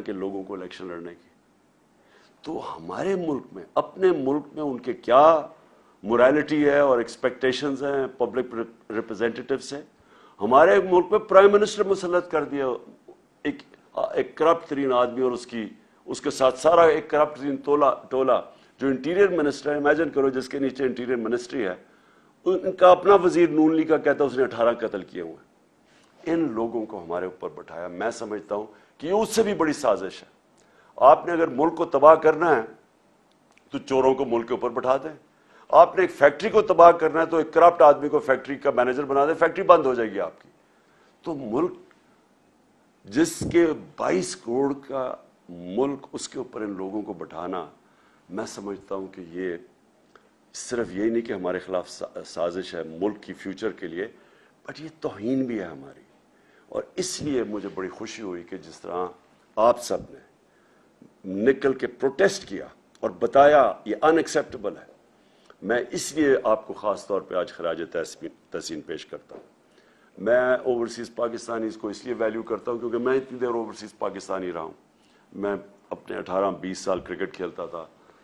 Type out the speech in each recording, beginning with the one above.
पाकिस्तान के लोगों को इलेक्शन लड़ने की तो हमारे मुल्क में अपने मुल्क में उनके क्या मोरालिटी है और एक्सपेक्टेशंस हैं पब्लिक रिप्रेजेंटेटिव से हमारे मुल्क में प्राइम मिनिस्टर मुसलत कर दिया एक एक करप्ट तरीन आदमी और उसकी उसके साथ सारा एक करप्ट तरीन टोला टोला जो इंटीरियर मिनिस्टर है इमेजिन करो जिसके नीचे इंटीरियर मिनिस्ट्री है उनका अपना वजीर नून ली का कहता है उसने अठारह कत्ल किए हुए इन लोगों को हमारे ऊपर बैठाया मैं समझता हूँ कि उससे भी बड़ी साजिश है आपने अगर मुल्क को तबाह करना है तो चोरों को मुल्क के ऊपर बैठा दें आपने एक फैक्ट्री को तबाह करना है तो एक करप्ट आदमी को फैक्ट्री का मैनेजर बना दें फैक्ट्री बंद हो जाएगी आपकी तो मुल्क जिसके 22 करोड़ का मुल्क उसके ऊपर इन लोगों को बैठाना मैं समझता हूं कि ये सिर्फ यही नहीं कि हमारे खिलाफ साजिश है मुल्क की फ्यूचर के लिए बट ये तोहन भी है हमारी और इसलिए मुझे बड़ी खुशी हुई कि जिस तरह आप सब ने निकल के प्रोटेस्ट किया और बताया ये अनएक्सेप्टेबल है मैं इसलिए आपको ख़ास तौर पे आज खराज तहसीन पेश करता हूँ मैं ओवरसीज़ पाकिस्तानी को इसलिए वैल्यू करता हूँ क्योंकि मैं इतनी देर ओवरसीज़ पाकिस्तानी रहा हूँ मैं अपने 18-20 साल क्रिकेट खेलता था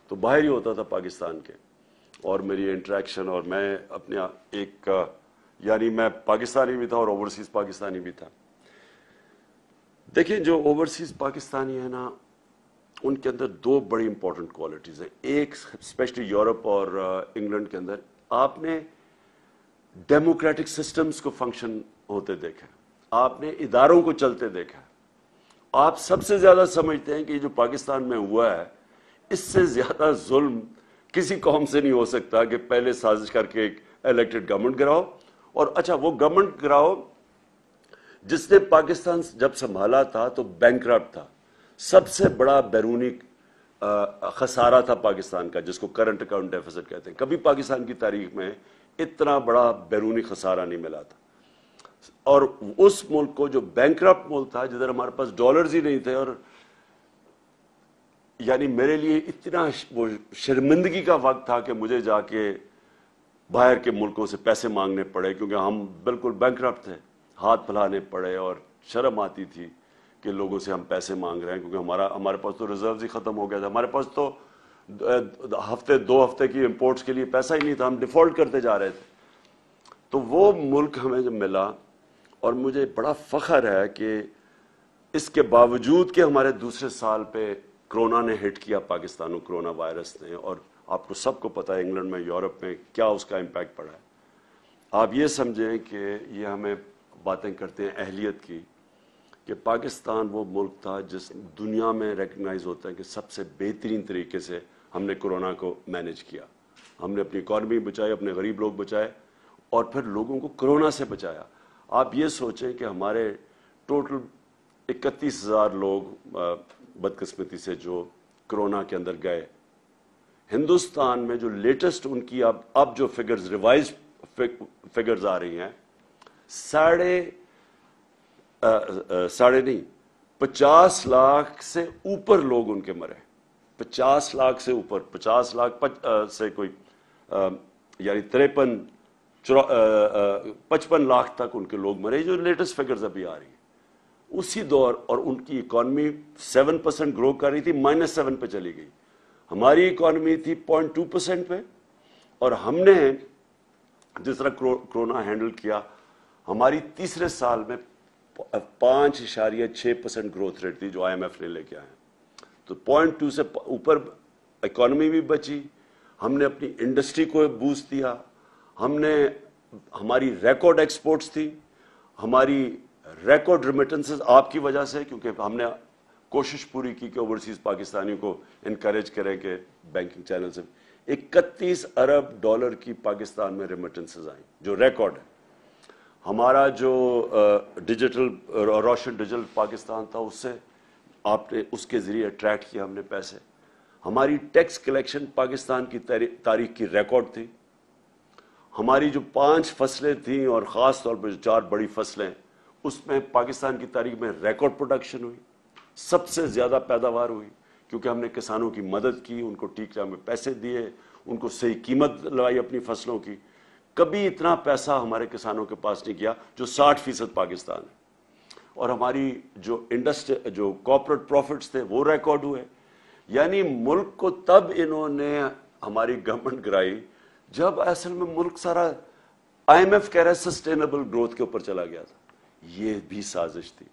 तो बाहर ही होता था पाकिस्तान के और मेरी इंट्रैक्शन और मैं अपने एक यानी मैं पाकिस्तानी भी था और ओवरसीज पाकिस्तानी भी था देखिए जो ओवरसीज पाकिस्तानी है ना उनके अंदर दो बड़ी इंपॉर्टेंट क्वालिटीज़ हैं एक स्पेशली यूरोप और इंग्लैंड के अंदर आपने डेमोक्रेटिक सिस्टम्स को फंक्शन होते देखा आपने इदारों को चलते देखा आप सबसे ज़्यादा समझते हैं कि जो पाकिस्तान में हुआ है इससे ज़्यादा जुल्म किसी कौम से नहीं हो सकता कि पहले साजिश करके एक इलेक्टेड गवर्नमेंट कराओ और अच्छा वो गवर्नमेंट कराओ जिसने पाकिस्तान जब संभाला था तो बैंक था सबसे बड़ा बैरूनी खसारा था पाकिस्तान का जिसको करंट अकाउंट डेफिसिट कहते हैं कभी पाकिस्तान की तारीख में इतना बड़ा बैरूनी खसारा नहीं मिला था और उस मुल्क को जो बैंक मुल्क था जिधर हमारे पास डॉलर्स ही नहीं थे और यानी मेरे लिए इतना वो शर्मिंदगी का वक्त था कि मुझे जाके बाहर के मुल्कों से पैसे मांगने पड़े क्योंकि हम बिल्कुल बैंक थे हाथ फैलाने पड़े और शर्म आती थी कि लोगों से हम पैसे मांग रहे हैं क्योंकि हमारा हमारे पास तो रिजर्व ही ख़त्म हो गया था हमारे पास तो हफ्ते दो हफ्ते की इम्पोर्ट्स के लिए पैसा ही नहीं था हम डिफ़ॉल्ट करते जा रहे थे तो वो मुल्क हमें जब मिला और मुझे बड़ा फ़ख्र है कि इसके बावजूद के हमारे दूसरे साल पे कोरोना ने हिट किया पाकिस्तान कोरोना वायरस ने और आपको सबको पता है इंग्लैंड में यूरोप में क्या उसका इम्पैक्ट पड़ा है आप ये समझें कि ये हमें बातें करते हैं अहलियत की कि पाकिस्तान वो मुल्क था जिस दुनिया में रिकगनाइज होता है कि सबसे बेहतरीन तरीके से हमने कोरोना को मैनेज किया हमने अपनी इकॉनमी बचाई अपने गरीब लोग बचाए और फिर लोगों को कोरोना से बचाया आप ये सोचें कि हमारे टोटल इकतीस हज़ार लोग बदकस्मती से जो कोरोना के अंदर गए हिंदुस्तान में जो लेटेस्ट उनकी अब अब जो फिगर्स रिवाइज फिगर्स आ रही हैं साढ़े साढ़े नहीं पचास लाख से ऊपर लोग उनके मरे पचास लाख से ऊपर पचास लाख पच, आ, से कोई यानी तिरपन पचपन लाख तक उनके लोग मरे जो लेटेस्ट फिगर्स अभी आ रही हैं उसी दौर और उनकी इकोनॉमी सेवन परसेंट ग्रो कर रही थी माइनस सेवन पर चली गई हमारी इकोनॉमी थी पॉइंट टू परसेंट पे और हमने जिस तरह क्रो, कोरोना हैंडल किया हमारी तीसरे साल में पांच इशारिया छह परसेंट ग्रोथ रेट थी जो आईएमएफ ने लेके आए तो पॉइंट टू से ऊपर इकोनॉमी भी बची हमने अपनी इंडस्ट्री को बूस्ट दिया हमने हमारी रिकॉर्ड एक्सपोर्ट्स थी हमारी रिकॉर्ड रिमिटेंसेस आपकी वजह से क्योंकि हमने कोशिश पूरी की कि ओवरसीज पाकिस्तानियों को इनक्रेज करें कि बैंकिंग चैनल से इकतीस अरब डॉलर की पाकिस्तान में रेमिटेंसेज आई जो रिकॉर्ड है हमारा जो डिजिटल रोशन डिजिटल पाकिस्तान था उससे आपने उसके ज़रिए अट्रैक्ट किया हमने पैसे हमारी टैक्स कलेक्शन पाकिस्तान की तारीख की रिकॉर्ड थी हमारी जो पांच फसलें थीं और ख़ास तौर पर जो चार बड़ी फसलें उसमें पाकिस्तान की तारीख में रिकॉर्ड प्रोडक्शन हुई सबसे ज़्यादा पैदावार हुई क्योंकि हमने किसानों की मदद की उनको ठीक टाइम में पैसे दिए उनको सही कीमत लगाई अपनी फसलों की कभी इतना पैसा हमारे किसानों के पास नहीं गया जो 60 फीसद पाकिस्तान है और हमारी जो इंडस्ट्री जो कॉपरेट प्रॉफिट्स थे वो रिकॉर्ड हुए यानी मुल्क को तब इन्होंने हमारी गवर्नमेंट गिराई जब असल में मुल्क सारा आईएमएफ कह रहा है सस्टेनेबल ग्रोथ के ऊपर चला गया था ये भी साजिश थी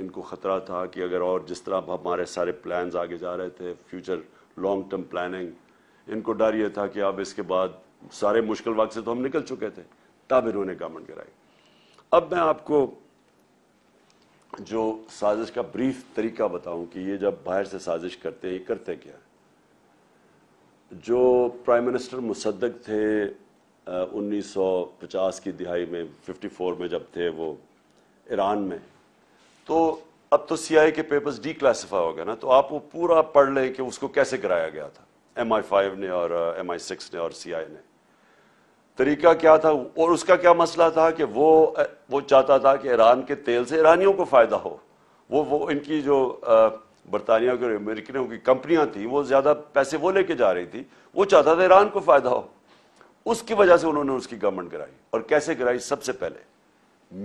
इनको ख़तरा था कि अगर और जिस तरह हमारे सारे प्लान्स आगे जा रहे थे फ्यूचर लॉन्ग टर्म प्लानिंग इनको डर ये था कि अब इसके बाद सारे मुश्किल वक्त से तो हम निकल चुके थे तब इन्होंने गवर्नमेंट कराई अब मैं आपको जो साजिश का ब्रीफ तरीका बताऊं कि ये जब बाहर से साजिश करते हैं ये करते क्या जो प्राइम मिनिस्टर मुसद्दक थे 1950 की दिहाई में 54 में जब थे वो ईरान में तो अब तो आई के पेपर्स डी क्लासीफाई हो गए ना तो आप वो पूरा पढ़ लें कि उसको कैसे कराया गया था एम आई फाइव ने और एम आई सिक्स ने और सी आई ने तरीका क्या था और उसका क्या मसला था कि वो uh, वो चाहता था कि ईरान के तेल से ईरानियों को फ़ायदा हो वो वो इनकी जो uh, बरतानिया की अमेरिकनों की कंपनियां थी वो ज़्यादा पैसे वो लेके जा रही थी वो चाहता था ईरान को फ़ायदा हो उसकी वजह से उन्होंने उसकी गवर्नमेंट कराई और कैसे कराई सबसे पहले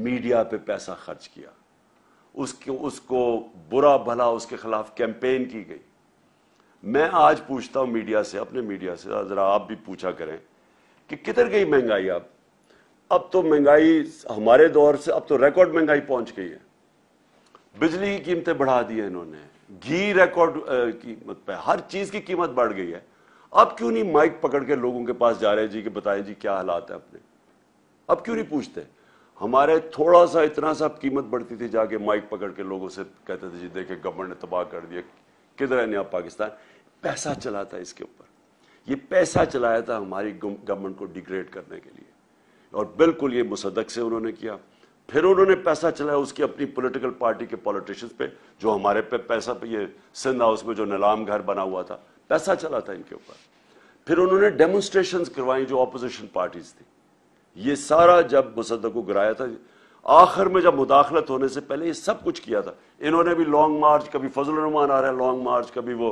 मीडिया पे पैसा खर्च किया उसके उसको बुरा भला उसके खिलाफ कैंपेन की गई मैं आज पूछता हूं मीडिया से अपने मीडिया से जरा आप भी पूछा करें कि किधर गई महंगाई अब अब तो महंगाई हमारे दौर से अब तो रिकॉर्ड महंगाई पहुंच गई है बिजली की कीमतें बढ़ा दी है इन्होंने घी रिकॉर्ड कीमत पर हर चीज की कीमत बढ़ गई है अब क्यों नहीं माइक पकड़ के लोगों के पास जा रहे जी कि बताएं जी क्या हालात है अपने अब क्यों नहीं पूछते हमारे थोड़ा सा इतना सा कीमत बढ़ती थी जाके माइक पकड़ के लोगों से कहते थे जी देखे गवर्नमेंट ने तबाह कर दिया किधर है नया पाकिस्तान पैसा चला था इसके ऊपर ये पैसा चलाया था हमारी गवर्नमेंट को डिग्रेड करने के लिए और बिल्कुल ये मुसदक से उन्होंने किया फिर उन्होंने पैसा चलाया उसकी अपनी पॉलिटिकल पार्टी के पॉलिटिशियंस पे जो हमारे पे पैसा पे ये सिंध हाउस में जो नलाम घर बना हुआ था पैसा चला था इनके ऊपर फिर उन्होंने डेमोन्स्ट्रेशन करवाई जो ऑपोजिशन पार्टीज थी ये सारा जब मुसद को गिराया था आखिर में जब मुदाखलत होने से पहले ये सब कुछ किया था इन्होंने भी लॉन्ग मार्च कभी फजल रहमान आ रहा है लॉन्ग मार्च कभी वो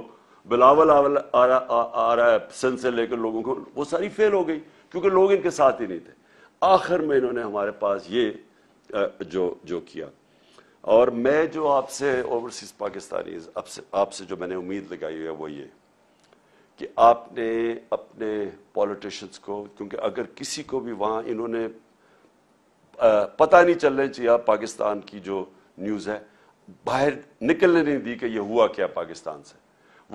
बिलावल आ रहा आ, आ रहा है सिंध से लेकर लोगों को वो सारी फेल हो गई क्योंकि लोग इनके साथ ही नहीं थे आखिर में इन्होंने हमारे पास ये जो जो किया और मैं जो आपसे ओवरसीज़ पाकिस्तानी आपसे आपसे जो मैंने उम्मीद लगाई है वो ये कि आपने अपने पॉलिटिशियंस को क्योंकि अगर किसी को भी वहाँ इन्होंने पता नहीं चलने चाहिए आप पाकिस्तान की जो न्यूज़ है बाहर निकलने नहीं दी कि ये हुआ क्या पाकिस्तान से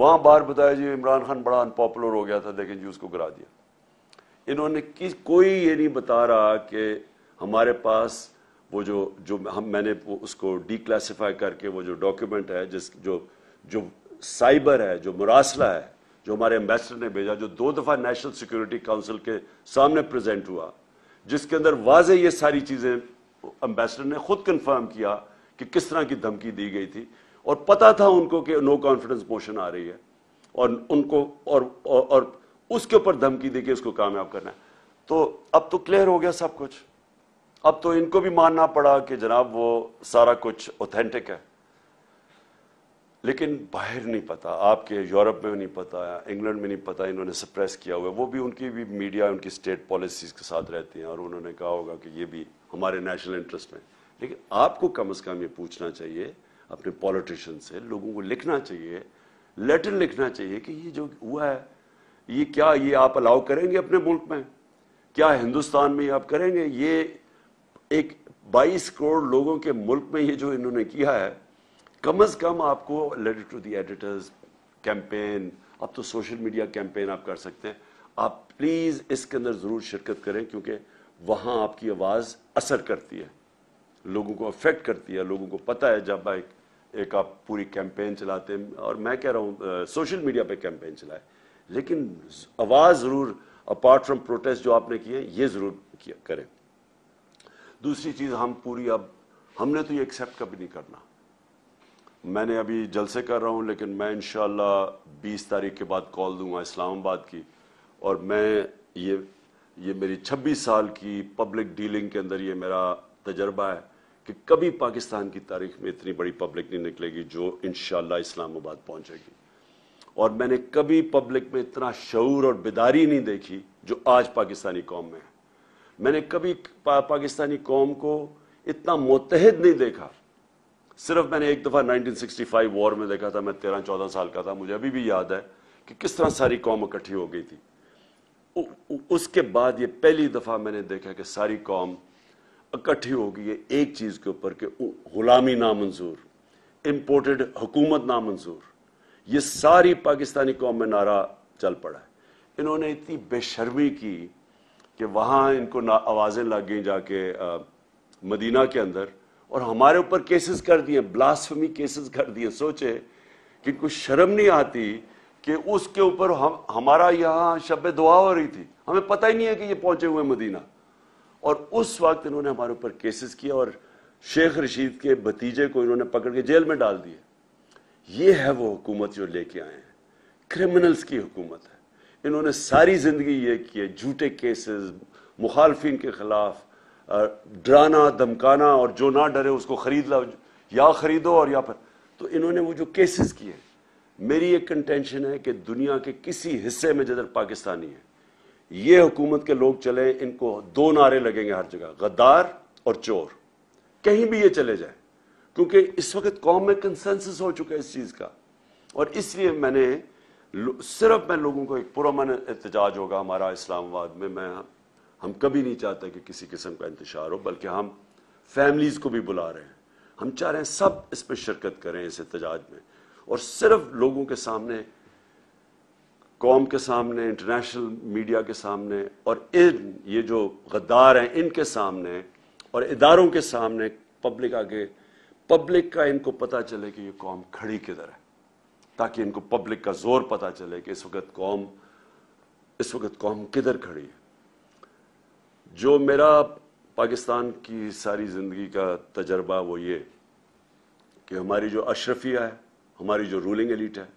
वहाँ बाहर बताया जी इमरान खान बड़ा अनपॉपुलर हो गया था लेकिन जी उसको गिरा दिया इन्होंने किस कोई ये नहीं बता रहा कि हमारे पास वो जो जो हम मैंने उसको क्लासीफाई करके वो जो डॉक्यूमेंट है जिस जो जो साइबर है जो मुरासला है जो हमारे एम्बेसडर ने भेजा जो दो दफ़ा नेशनल सिक्योरिटी काउंसिल के सामने प्रेजेंट हुआ जिसके अंदर वाज ये सारी चीज़ें एम्बेसडर ने खुद कंफर्म किया कि किस तरह की धमकी दी गई थी और पता था उनको कि नो कॉन्फिडेंस मोशन आ रही है और उनको और और, और उसके ऊपर धमकी दी कि उसको कामयाब करना है तो अब तो क्लियर हो गया सब कुछ अब तो इनको भी मानना पड़ा कि जनाब वो सारा कुछ ऑथेंटिक है लेकिन बाहर नहीं पता आपके यूरोप में नहीं पता इंग्लैंड में नहीं पता इन्होंने सप्रेस किया हुआ वो भी उनकी भी मीडिया उनकी स्टेट पॉलिसीज़ के साथ रहती हैं और उन्होंने कहा होगा कि ये भी हमारे नेशनल इंटरेस्ट में लेकिन आपको कम अज़ कम ये पूछना चाहिए अपने पॉलिटिशन से लोगों को लिखना चाहिए लेटर लिखना चाहिए कि ये जो हुआ है ये क्या ये आप अलाउ करेंगे अपने मुल्क में क्या हिंदुस्तान में आप करेंगे ये एक 22 करोड़ लोगों के मुल्क में ये जो इन्होंने किया है कम अज कम आपको letter to the editors campaign आप तो सोशल मीडिया कैंपेन आप कर सकते हैं आप प्लीज़ इसके अंदर ज़रूर शिरकत करें क्योंकि वहाँ आपकी आवाज़ असर करती है लोगों को अफेक्ट करती है लोगों को पता है जब एक एक आप पूरी कैंपेन चलाते हैं और मैं कह रहा हूँ सोशल मीडिया पे कैंपेन चलाए लेकिन आवाज़ ज़रूर अपार्ट फ्रॉम प्रोटेस्ट जो आपने किए ये ज़रूर किया करें दूसरी चीज़ हम पूरी अब हमने तो ये एक्सेप्ट कभी नहीं करना मैंने अभी जलसे कर रहा हूँ लेकिन मैं इन 20 तारीख के बाद कॉल दूंगा इस्लामाबाद की और मैं ये ये मेरी 26 साल की पब्लिक डीलिंग के अंदर ये मेरा तजर्बा है कि कभी पाकिस्तान की तारीख में इतनी बड़ी पब्लिक नहीं निकलेगी जो इन इस्लामाबाद पहुंचेगी और मैंने कभी पब्लिक में इतना शूर और बेदारी नहीं देखी जो आज पाकिस्तानी कौम में है मैंने कभी पा, पाकिस्तानी कौम को इतना मुतहद नहीं देखा सिर्फ मैंने एक दफ़ा 1965 वॉर में देखा था मैं तेरह चौदह साल का था मुझे अभी भी याद है कि किस तरह सारी कौम इकट्ठी हो गई थी उ, उ, उसके बाद ये पहली दफ़ा मैंने देखा कि सारी कौम इकट्ठी हो गई है एक चीज़ के ऊपर कि गुलामी नामंजूर इम्पोर्टेड हुकूमत नामंजूर ये सारी पाकिस्तानी कौम में नारा चल पड़ा है इन्होंने इतनी बेशर्मी की कि वहाँ इनको आवाज़ें लग गई जाके मदीना के अंदर और हमारे ऊपर केसेस कर दिए ब्लास्फमी केसेस कर दिए सोचे कि कुछ शर्म नहीं आती कि उसके ऊपर हम हमारा यहां शब दुआ हो रही थी हमें पता ही नहीं है कि ये पहुंचे हुए मदीना और उस वक्त इन्होंने हमारे ऊपर केसेस किया और शेख रशीद के भतीजे को इन्होंने पकड़ के जेल में डाल दिए ये है वो हुकूमत जो लेके आए हैं क्रिमिनल्स की हुकूमत है इन्होंने सारी ज़िंदगी ये किए झूठे केसेस मुखालफिन के ख़िलाफ़ डराना धमकाना और जो ना डरे उसको खरीद ला या खरीदो और या पर तो इन्होंने वो जो केसेस किए मेरी एक कंटेंशन है कि दुनिया के किसी हिस्से में जिधर पाकिस्तानी है ये हुकूमत के लोग चले इनको दो नारे लगेंगे हर जगह गद्दार और चोर कहीं भी ये चले जाए क्योंकि इस वक्त कौम में कंसेंसस हो चुका है इस चीज़ का और इसलिए मैंने सिर्फ मैं लोगों को एक पुरमन एहतजाज होगा हमारा इस्लामाबाद में मैं हम कभी नहीं चाहते कि किसी किस्म का इंतजार हो बल्कि हम फैमिलीज़ को भी बुला रहे हैं हम चाह रहे हैं सब इस पर शिरकत करें इस एहतजाज में और सिर्फ लोगों के सामने कौम के सामने इंटरनेशनल मीडिया के सामने और इन ये जो गद्दार हैं इनके सामने और इदारों के सामने पब्लिक आगे पब्लिक का इनको पता चले कि ये कौम खड़ी किधर है ताकि इनको पब्लिक का जोर पता चले कि इस वक्त कौम इस वक्त कौम किधर खड़ी है जो मेरा पाकिस्तान की सारी ज़िंदगी का तजर्बा वो ये कि हमारी जो अशरफिया है हमारी जो रूलिंग एलिट है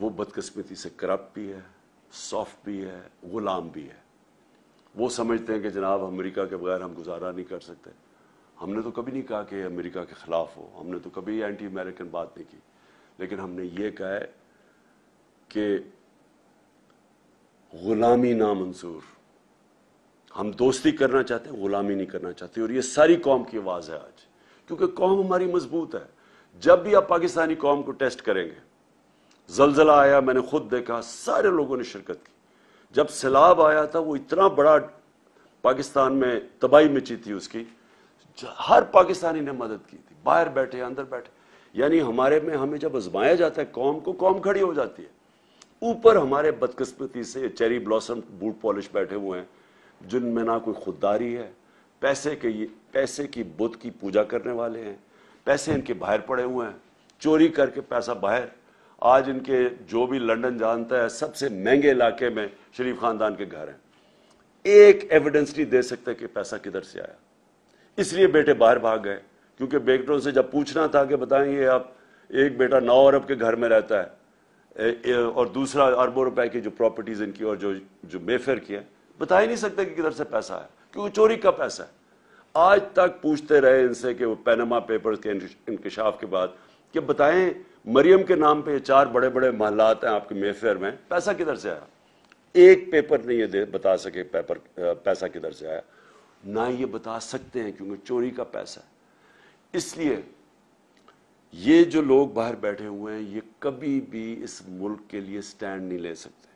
वो बदकस्मती से करप्ट भी है सॉफ्ट भी है गुलाम भी है वो समझते हैं कि जनाब अमेरिका के बगैर हम गुजारा नहीं कर सकते हमने तो कभी नहीं कहा कि अमेरिका के ख़िलाफ़ हो हमने तो कभी एंटी अमेरिकन बात नहीं की लेकिन हमने ये कहा है कि गुलामी नामंसूर हम दोस्ती करना चाहते हैं गुलामी नहीं करना चाहते और ये सारी कौम की आवाज़ है आज क्योंकि कौम हमारी मजबूत है जब भी आप पाकिस्तानी कौम को टेस्ट करेंगे जलजला आया मैंने खुद देखा सारे लोगों ने शिरकत की जब सैलाब आया था वो इतना बड़ा पाकिस्तान में तबाही मची थी उसकी हर पाकिस्तानी ने मदद की थी बाहर बैठे अंदर बैठे यानी हमारे में हमें जब आजमाया जाता है कौम को कौम खड़ी हो जाती है ऊपर हमारे बदकस्मती से चेरी ब्लॉसम बूट पॉलिश बैठे हुए हैं जिनमें ना कोई खुददारी है पैसे के पैसे की बुद्ध की पूजा करने वाले हैं पैसे इनके बाहर पड़े हुए हैं चोरी करके पैसा बाहर आज इनके जो भी लंदन जानता है सबसे महंगे इलाके में शरीफ खानदान के घर हैं एक एविडेंस नहीं दे सकते कि पैसा किधर से आया इसलिए बेटे बाहर भाग गए क्योंकि बेटों से जब पूछना था कि बताएं ये आप एक बेटा नौ अरब के घर में रहता है और दूसरा अरबों रुपए की जो प्रॉपर्टीज इनकी और जो जो मेफेयर की है बता ही नहीं सकते कि किधर से पैसा है क्योंकि चोरी का पैसा है आज तक पूछते रहे इनसे कि वो पैनमा पेपर्स के इंकशाफ के बाद कि बताएं मरियम के नाम पे चार बड़े बड़े महलात हैं आपके मेफेयर में पैसा किधर से आया एक पेपर नहीं ये बता सके पेपर पैसा किधर से आया ना ये बता सकते हैं क्योंकि चोरी का पैसा है इसलिए ये जो लोग बाहर बैठे हुए हैं ये कभी भी इस मुल्क के लिए स्टैंड नहीं ले सकते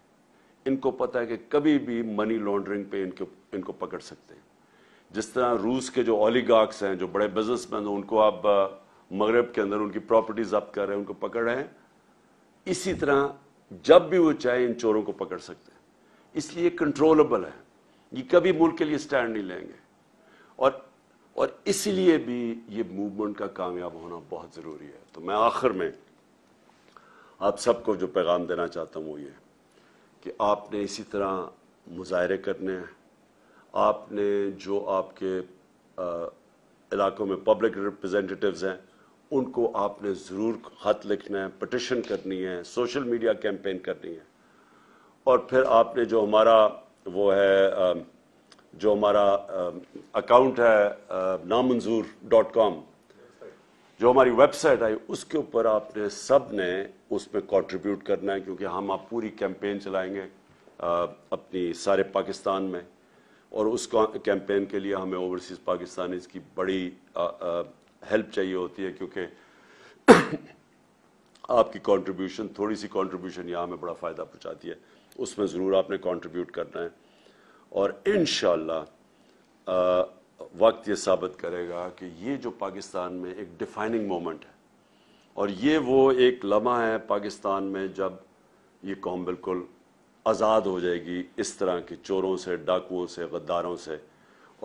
इनको पता है कि कभी भी मनी लॉन्ड्रिंग पे इनको इनको पकड़ सकते हैं जिस तरह रूस के जो ओलीगार्क्स हैं जो बड़े बिजनेसमैन हैं उनको आप मगरब के अंदर उनकी प्रॉपर्टी जब्त कर रहे हैं उनको पकड़ रहे हैं इसी तरह जब भी वो चाहे इन चोरों को पकड़ सकते हैं इसलिए कंट्रोलेबल है ये कभी मुल्क के लिए स्टैंड नहीं लेंगे और और इसलिए भी ये मूवमेंट का कामयाब होना बहुत ज़रूरी है तो मैं आखिर में आप सबको जो पैगाम देना चाहता हूँ वो ये कि आपने इसी तरह मुजाहरे करने हैं आपने जो आपके आ, इलाकों में पब्लिक रिप्रेजेंटेटिव्स हैं उनको आपने ज़रूर खत लिखना है पटिशन करनी है सोशल मीडिया कैंपेन करनी है और फिर आपने जो हमारा वो है जो हमारा अकाउंट है नामंजूर डॉट कॉम जो हमारी वेबसाइट आई उसके ऊपर आपने सब ने उसमें कॉन्ट्रीब्यूट करना है क्योंकि हम आप पूरी कैंपेन चलाएंगे अपनी सारे पाकिस्तान में और उस कैंपेन के लिए हमें ओवरसीज़ पाकिस्तान की बड़ी हेल्प चाहिए होती है क्योंकि आपकी कंट्रीब्यूशन थोड़ी सी कंट्रीब्यूशन यहाँ हमें बड़ा फ़ायदा पहुँचाती है उसमें ज़रूर आपने कंट्रीब्यूट करना है और इन वक्त ये साबित करेगा कि ये जो पाकिस्तान में एक डिफाइनिंग मोमेंट है और ये वो एक लम्हा है पाकिस्तान में जब ये कौम बिल्कुल आज़ाद हो जाएगी इस तरह के चोरों से डाकुओं से गद्दारों से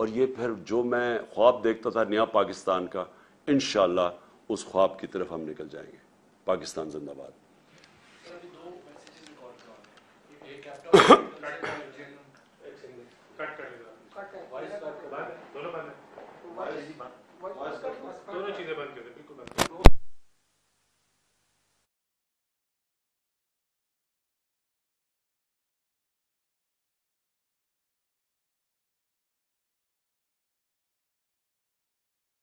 और ये फिर जो मैं ख्वाब देखता था नया पाकिस्तान का इन उस ख्वाब की तरफ हम निकल जाएंगे पाकिस्तान जिंदाबाद